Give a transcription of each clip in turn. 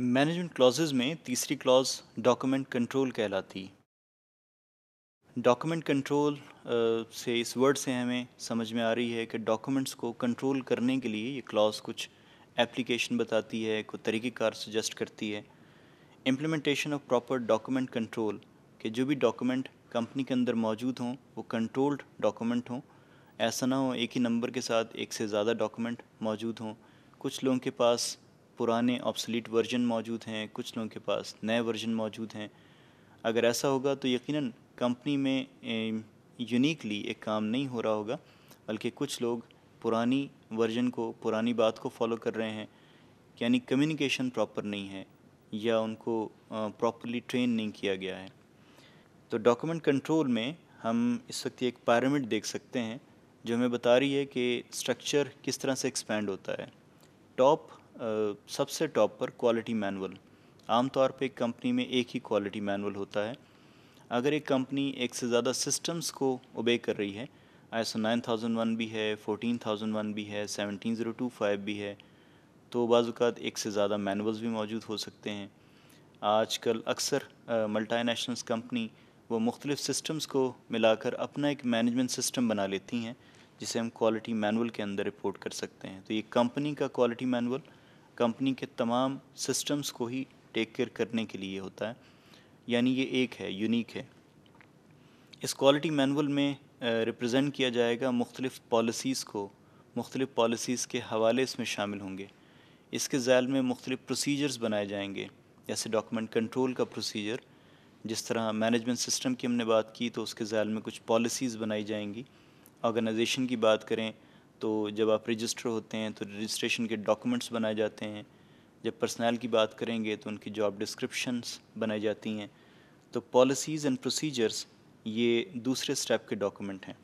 management clauses में तीसरी clause document control कहलाती डॉक्यूमेंट कंट्रोल से इस वर्ड से हमें समझ में आ रही है कि डॉक्यूमेंट्स को कंट्रोल करने के लिए ये क्लॉज कुछ एप्लीकेशन बताती है कुछ तरीक़ेकार सजेस्ट करती है implementation of proper document control कि जो भी डॉक्यूमेंट कंपनी के अंदर मौजूद हों वो कंट्रोल्ड डॉक्यूमेंट हों ऐसा ना हो एक ही नंबर के साथ एक से ज़्यादा डॉक्यूमेंट मौजूद हों कुछ लोगों के पास पुराने ऑप्सलीट वर्जन मौजूद हैं कुछ लोगों के पास नए वर्जन मौजूद हैं अगर ऐसा होगा तो यकीनन कंपनी में यूनिकली एक काम नहीं हो रहा होगा बल्कि कुछ लोग पुरानी वर्जन को पुरानी बात को फॉलो कर रहे हैं यानी कम्युनिकेशन प्रॉपर नहीं है या उनको प्रॉपरली ट्रेन नहीं किया गया है तो डॉक्यूमेंट कंट्रोल में हम इस वक्त एक पैरामिड देख सकते हैं जो हमें बता रही है कि स्ट्रक्चर किस तरह से एक्सपेंड होता है टॉप सबसे टॉप पर क्वालिटी मैनुअल आमतौर पर एक कंपनी में एक ही क्वालिटी मैनुअल होता है अगर एक कंपनी एक से ज़्यादा सिस्टम्स को ओबे कर रही है आई नाइन थाउजेंड वन भी है फोटीन थाउजेंड वन भी है सेवनटीन ज़ीरो टू फाइव भी है तो बाज़ात एक से ज़्यादा मैनुअल्स भी मौजूद हो सकते हैं आजकल अक्सर मल्टीनेशनल्स कंपनी वो मुख्तलिफ़ सिस्टम्स को मिलाकर अपना एक मैनेजमेंट सिस्टम बना लेती हैं जिसे हम क्वालिटी मैनुअल के अंदर रिपोर्ट कर सकते हैं तो ये कंपनी का क्वालिटी मैनुअल कंपनी के तमाम सिस्टम्स को ही टेक केयर करने के लिए होता है यानी ये एक है यूनिक है इस क्वालिटी मैनुअल में रिप्रेजेंट किया जाएगा मुख्तलिफ़ पॉलिसीज़ को मुख्तलिफ़ पॉलिसीज़ के हवाले इसमें शामिल होंगे इसके जैल में मुख्तलिफ़ प्रोसीजर्स बनाए जाएंगे जैसे डॉक्यूमेंट कंट्रोल का प्रोसीजर जिस तरह मैनेजमेंट सिस्टम की हमने बात की तो उसके जैल में कुछ पॉलिसीज़ बनाई जाएंगी ऑर्गेनाइजेशन की बात करें तो जब आप रजिस्टर होते हैं तो रजिस्ट्रेशन के डॉक्यूमेंट्स बनाए जाते हैं जब पर्सनल की बात करेंगे तो उनकी जॉब डिस्क्रिप्शंस बनाई जाती हैं तो पॉलिसीज़ एंड प्रोसीजर्स ये दूसरे स्टेप के डॉक्यूमेंट हैं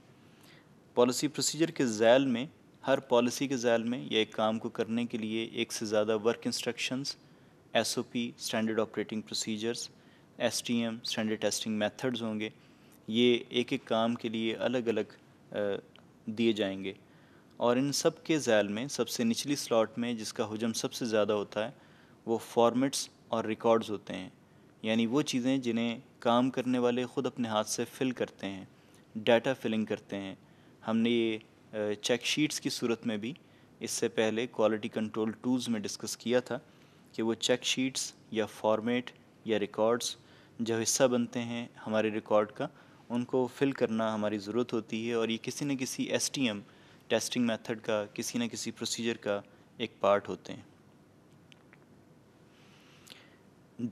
पॉलिसी प्रोसीजर के जैल में हर पॉलिसी के जैल में या एक काम को करने के लिए एक से ज़्यादा work instructions P standard operating procedures M standard testing methods होंगे ये एक एक काम के लिए अलग अलग दिए जाएंगे और इन सब के जैल में सबसे निचली स्लॉट में जिसका हजम सबसे ज़्यादा होता है वो फॉर्मेट्स और रिकॉर्ड्स होते हैं यानी वो चीज़ें जिन्हें काम करने वाले ख़ुद अपने हाथ से फिल करते हैं डाटा फिलिंग करते हैं हमने ये चेक शीट्स की सूरत में भी इससे पहले क्वालिटी कंट्रोल टूल्स में डिस्कस किया था कि वो चेक शीट्स या फॉर्मेट या रिकॉर्ड्स जो हिस्सा बनते हैं हमारे रिकॉर्ड का उनको फिल करना हमारी ज़रूरत होती है और ये किसी न किसी S T M testing method का किसी न किसी प्रोसीजर का एक पार्ट होते हैं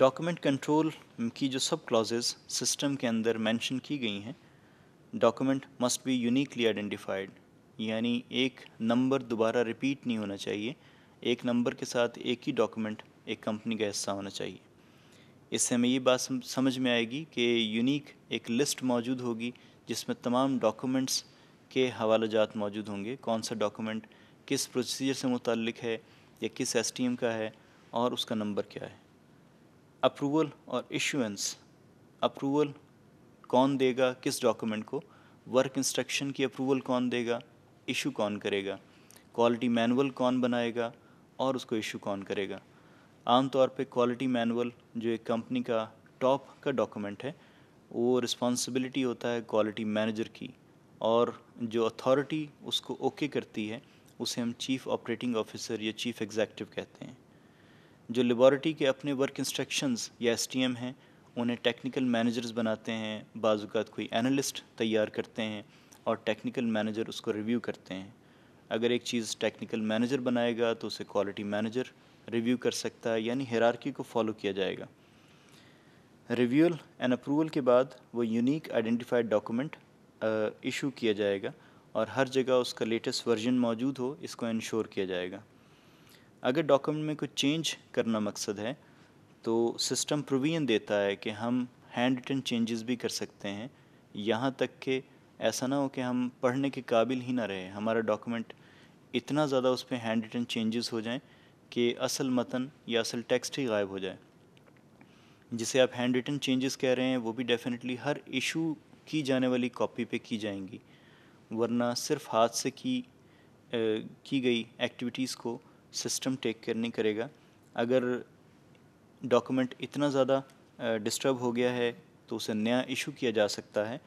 डॉक्यूमेंट कंट्रोल की जो सब क्लॉजेज सिस्टम के अंदर मेंशन की गई हैं document must be uniquely identified यानी एक नंबर दोबारा रिपीट नहीं होना चाहिए एक नंबर के साथ एक ही डॉक्यूमेंट एक कंपनी का हिस्सा होना चाहिए इससे हमें ये बात समझ में आएगी कि यूनिक एक लिस्ट मौजूद होगी जिसमें तमाम डॉक्यूमेंट्स के हवाले जात मौजूद होंगे कौन सा डॉक्यूमेंट किस प्रोसीजर से मुतल है या किस एस का है और उसका नंबर क्या है अप्रूवल और इशुएंस अप्रूवल कौन देगा किस डॉक्यूमेंट को वर्क इंस्ट्रक्शन की अप्रूवल कौन देगा इशू कौन करेगा क्वालिटी मैनुअल कौन बनाएगा और उसको इशू कौन करेगा आमतौर पे क्वालिटी मैनुअल जो एक कंपनी का टॉप का डॉक्यूमेंट है वो रिस्पॉन्सिबिलिटी होता है क्वालिटी मैनेजर की और जो अथॉरिटी उसको ओके करती है उसे हम चीफ ऑपरेटिंग ऑफिसर या चीफ एग्जैक्टिव कहते हैं जो लेबॉरिटी के अपने वर्क इंस्ट्रक्शंस या एस हैं उन्हें टेक्निकल मैनेजर्स बनाते हैं बाज़ात कोई एनालिस्ट तैयार करते हैं और टेक्निकल मैनेजर उसको रिव्यू करते हैं अगर एक चीज़ टेक्निकल मैनेजर बनाएगा तो उसे क्वालिटी मैनेजर रिव्यू कर सकता है यानी हेरारकी को फॉलो किया जाएगा रिव्यूअल एंड अप्रूवल के बाद वो यूनिक आइडेंटिफाइड डॉक्यूमेंट इशू किया जाएगा और हर जगह उसका लेटेस्ट वर्जन मौजूद हो इसको इंश्योर किया जाएगा अगर डॉक्यूमेंट में कुछ चेंज करना मकसद है तो सिस्टम प्रोविजन देता है कि हम हैंड रिटन चेंजेस भी कर सकते हैं यहाँ तक कि ऐसा ना हो कि हम पढ़ने के काबिल ही ना रहे हमारा डॉक्यूमेंट इतना ज़्यादा उस पर हैंड रिटन चेंजेस हो जाएं कि असल मतन या असल टेक्स्ट ही गायब हो जाए जिसे आप हैंड रिटन चेंजेस कह रहे हैं वो भी डेफिनेटली हर इशू की जाने वाली कॉपी पे की जाएंगी वरना सिर्फ हाथ से की आ, की गई एक्टिविटीज़ को सिस्टम टेक केयर नहीं करेगा अगर डॉक्यूमेंट इतना ज़्यादा डिस्टर्ब हो गया है तो उसे नया इशू किया जा सकता है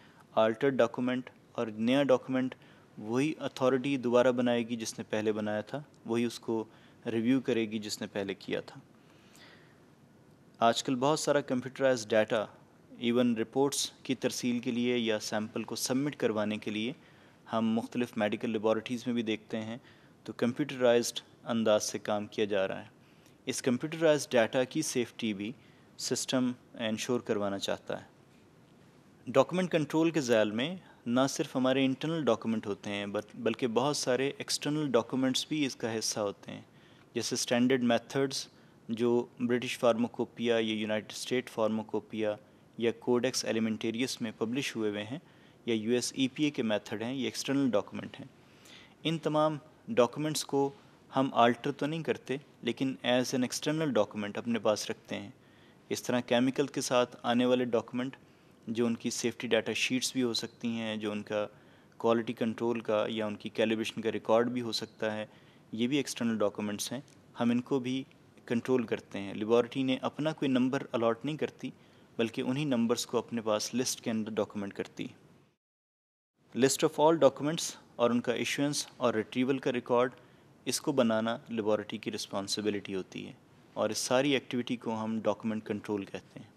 आल्टर्ड डॉक्यूमेंट और नया डॉक्यूमेंट वही अथॉरिटी दोबारा बनाएगी जिसने पहले बनाया था वही उसको रिव्यू करेगी जिसने पहले किया था आजकल बहुत सारा कंप्यूटराइज डाटा इवन रिपोर्ट्स की तरसील के लिए या सैम्पल को सबमिट करवाने के लिए हम मुख्तलिफ़ मेडिकल लेबॉर्ट्रीज़ में भी देखते हैं तो कंप्यूटराइज अंदाज से काम किया जा रहा है इस कंप्यूटराइज डाटा की सेफ्टी भी सिस्टम इंश्योर करवाना चाहता है डॉक्यूमेंट कंट्रोल के जैल में ना सिर्फ हमारे इंटरनल डॉक्यूमेंट होते हैं बल्कि बहुत सारे एक्सटर्नल डॉक्यूमेंट्स भी इसका हिस्सा होते हैं जैसे स्टैंडर्ड मेथड्स जो ब्रिटिश फार्माकोपिया या यूनाइटेड स्टेट फार्माकोपिया या कोडेक्स एलिमेंटेरियस में पब्लिश हुए हुए हैं या U S E P A के मैथड हैं या एक्सटर्नल डॉक्यूमेंट हैं इन तमाम डॉक्यूमेंट्स को हम आल्टर तो नहीं करते लेकिन एज एन एक्सटर्नल डॉक्यूमेंट अपने पास रखते हैं इस तरह केमिकल के साथ आने वाले डॉक्यूमेंट जो उनकी सेफ्टी डाटा शीट्स भी हो सकती हैं जो उनका क्वालिटी कंट्रोल का या उनकी कैलिब्रेशन का रिकॉर्ड भी हो सकता है ये भी एक्सटर्नल डॉक्यूमेंट्स हैं हम इनको भी कंट्रोल करते हैं लेबॉर्टरी ने अपना कोई नंबर अलॉट नहीं करती बल्कि उन्हीं नंबर्स को अपने पास लिस्ट के अंदर डॉक्यूमेंट करती लिस्ट ऑफ ऑल डॉक्यूमेंट्स और उनका इशुएंस और रिट्रीवल का रिकॉर्ड इसको बनाना लेबॉरेटरी की रिस्पॉन्सिबिलिटी होती है और इस सारी एक्टिविटी को हम डॉक्यूमेंट कंट्रोल कहते हैं